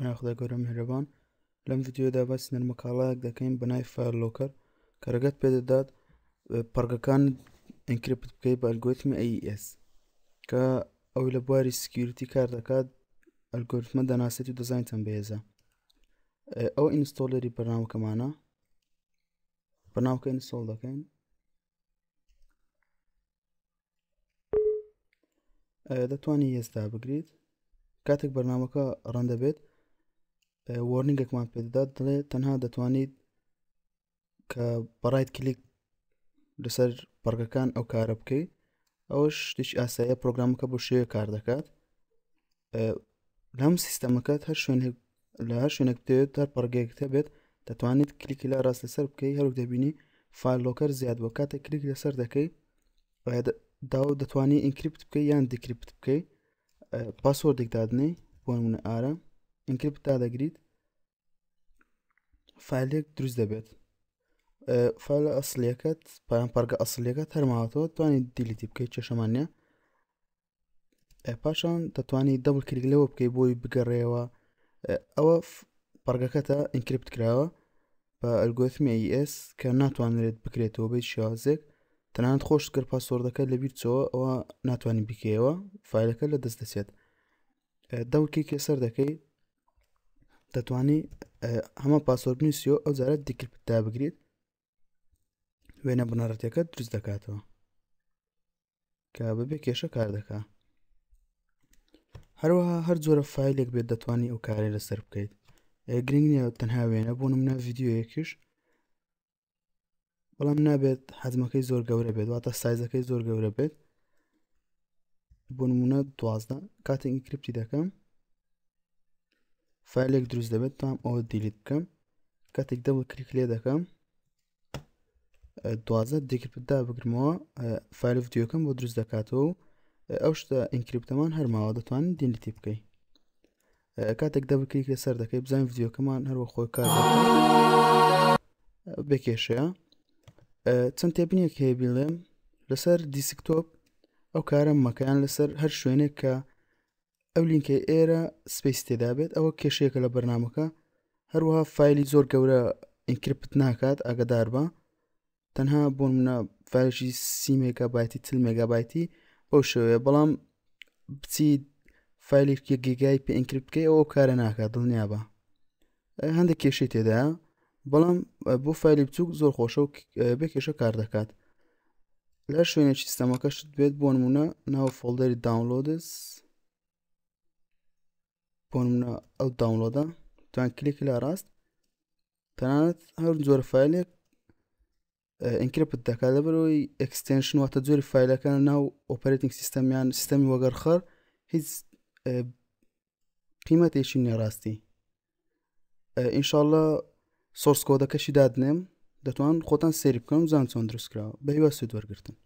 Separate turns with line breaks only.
بناخدا گەورە مهرەبان لەم یددیۆدا بەس نەرمە کاڵایەک دەکەین بەنای فارلۆکەر کەرەگەت پێدەدات پەرگەکان ئەنکرپت بکەی بەلگۆتمی ئەیS e کە ئەو لە بواری سکیورتی کار دەکات ئەلگۆرتمە دەناسێت و دەزانین تەم بێزە ئەو ئینستۆلەری بەناوکەمانە بەناوکەین سۆڵ دەکەین دەتوانانی هێستا بگریت کاتێک بەرنمەکە ڕەندەبێت وەرنگێکمان پێدەدات دڵێ تەنها دەتوانیت کە بەڕایت کلیک لەسەر بەرگەکان ئەو کارە بکەیت ئەوە شتێک ئاساییە پرۆگرامەکە بۆ شێوە کار دەکات لەم سیستەمەکەت هەر شوێن لە هەر شوێنێک دێت تەر پڕگەیەکتە بێت دەتوانیت کلیکی لە ڕاست لەسەر بکەی هەروک دەبینی فالۆکەر زیاد بۆ کاتێک کلیک لەسەر دەکەی داو دەتوانی ئینکریپت بکەی یان دیکریپت بکەی پاسۆردێک دادنەی بۆ نمونە ئارە ئینکل تا دەگریت فیلێک دروست دەبێت فال ئەسلیەکەت پایان پارگە ئەسلیەکە هەرماوەتەوە توانانی دیلیتی بکەیت چێشەمانە پاشان دەتوانانی دەبل کلیک لەوە بکەیت بۆی بگەڕێەوە ئەوە پارگەکەتە ئینکرپت کراوە بە ئەلگۆتمی ئس کە ناتوانێت بکرێتەوە بێت شازێک تەنانەت خۆش کرد پاسۆردەکە لە بیرچەوە ئەوە ناتوانین بکەوە فیلەکە لە دەست دەسێت دەوکێکی سەر دەکەیت دەتوانی هەمە پاسۆرنی سیۆ ئەو زارەت دیکرتا بگریت وێنە بنەڕەتەکە دروست دەکاتەوە کە بەبێ کێشە کار دەکا هەروەها هەر جۆرە فیلێک بێت دەتوانانی ئەو کارێ لەسەر بکەیت گرنگ نیە تەنها وێنە بۆ منە یددیوەیەکیش بەڵام نابێت حەزمەکەی زۆر گەورە بێت واتە سایزەکەی زۆر گەورە بێت بۆ نمونە دوازدە کاتە ئینکرپتی دەکەم فایلێک دروست دەبێت تام ئەوە دیلیت بکەم کاتێک دەبڵ کلیک لێ دەکەم دوازە دیکرپدا بگرمەوە فایل ڤیددیوەکەم بۆ دروست دەکاتەوە و ئەو شتە ئینکریپتەمان هەرماوە دەتوانین دیلیتی بکەیت کاتێک دەبل کلیک لەسەر دەکەی بزانین ڤیددیوەکەمان هەروە خۆی کار بکێشەیە چەند تێبنیەک هەیە بیڵێم لەسەر دیسکتۆپ ئەو کارە مەکەیان لەسەر هەر شوێنێک کە ئەو لینکە ئێرە سپیس تێدابێت ئەوە کێشەیەکە لە بەرنمەکە هەروەها فایلی زۆر گەورە ئینکرپت ناکات ئاگدار بە تەنها بۆن منە فایشی سی مێگابایتی تل مێگابایتی بەو شێوەیە بەڵام بچیت فایلێکی گیگای پێ ئینکرپکەی ئەوە کارە ناکات دڵنیا بە هەندێک کێشەی تێدا بەڵام بۆ فایلی بچوک زۆر خۆشە و بێکێشە کار دەکات لە شوێنێکی سیستەمەکەشت بێت بۆ نمونە ناو فۆلدەری داونلۆدس بۆ منە ئەو داونلۆدا توان کلێک لە ڕاست تەنانەت هەر زۆر فیلێک ئەنکرپت دەکات لەبەرەوەی ئەکستنشن واتە زۆری فیلەکان ناو ئۆپەرێتنگ سیستەمیان سیستەمی وەگەرخەر هیچ قیمەتێکی نێڕاستی ئینشاءله سۆرسکۆدەکەشی دادنێم دەتوان خۆتان سێری بکەم زان چۆن دروستکرا بە هیوا سوود وەرگتن